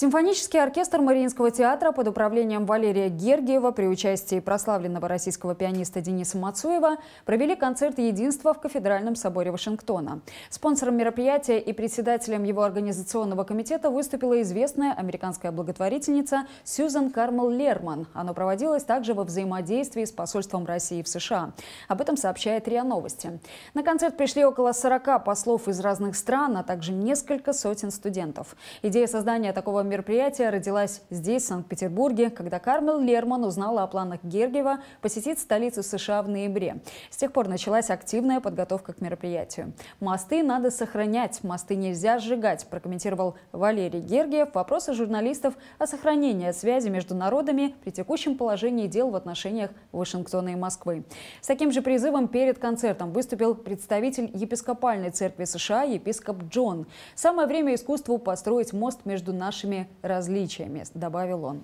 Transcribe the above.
Симфонический оркестр Мариинского театра под управлением Валерия Гергиева при участии прославленного российского пианиста Дениса Мацуева провели концерт единства в Кафедральном соборе Вашингтона. Спонсором мероприятия и председателем его организационного комитета выступила известная американская благотворительница Сьюзан Кармел Лерман. Оно проводилось также во взаимодействии с посольством России в США. Об этом сообщает РИА Новости. На концерт пришли около 40 послов из разных стран, а также несколько сотен студентов. Идея создания такого мероприятия родилась здесь, в Санкт-Петербурге, когда Кармел Лерман узнала о планах Гергиева посетить столицу США в ноябре. С тех пор началась активная подготовка к мероприятию. «Мосты надо сохранять, мосты нельзя сжигать», прокомментировал Валерий Гергиев вопросы журналистов о сохранении связи между народами при текущем положении дел в отношениях Вашингтона и Москвы. С таким же призывом перед концертом выступил представитель епископальной церкви США епископ Джон. Самое время искусству построить мост между нашими различия мест, добавил он.